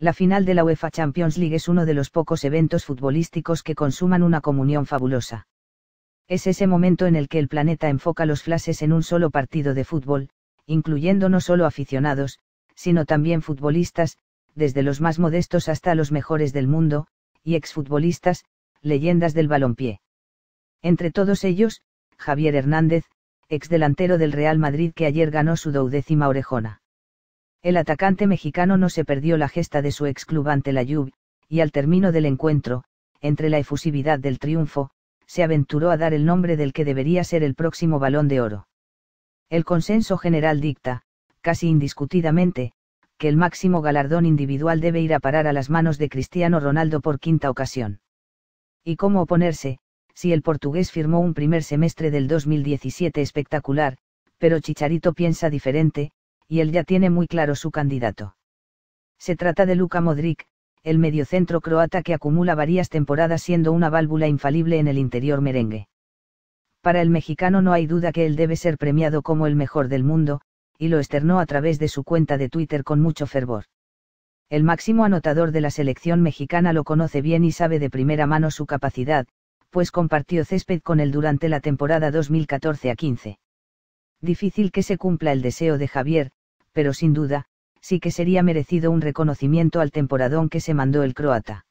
La final de la UEFA Champions League es uno de los pocos eventos futbolísticos que consuman una comunión fabulosa. Es ese momento en el que el planeta enfoca los flashes en un solo partido de fútbol, incluyendo no solo aficionados, sino también futbolistas, desde los más modestos hasta los mejores del mundo, y exfutbolistas, leyendas del balompié. Entre todos ellos, Javier Hernández, exdelantero del Real Madrid que ayer ganó su doudécima orejona. El atacante mexicano no se perdió la gesta de su exclub ante la Juve, y al término del encuentro, entre la efusividad del triunfo, se aventuró a dar el nombre del que debería ser el próximo balón de oro. El consenso general dicta, casi indiscutidamente, que el máximo galardón individual debe ir a parar a las manos de Cristiano Ronaldo por quinta ocasión. ¿Y cómo oponerse, si el portugués firmó un primer semestre del 2017 espectacular, pero Chicharito piensa diferente, y él ya tiene muy claro su candidato. Se trata de Luka Modric, el mediocentro croata que acumula varias temporadas siendo una válvula infalible en el interior merengue. Para el mexicano no hay duda que él debe ser premiado como el mejor del mundo, y lo externó a través de su cuenta de Twitter con mucho fervor. El máximo anotador de la selección mexicana lo conoce bien y sabe de primera mano su capacidad, pues compartió césped con él durante la temporada 2014 a 15. Difícil que se cumpla el deseo de Javier, pero sin duda, sí que sería merecido un reconocimiento al temporadón que se mandó el croata.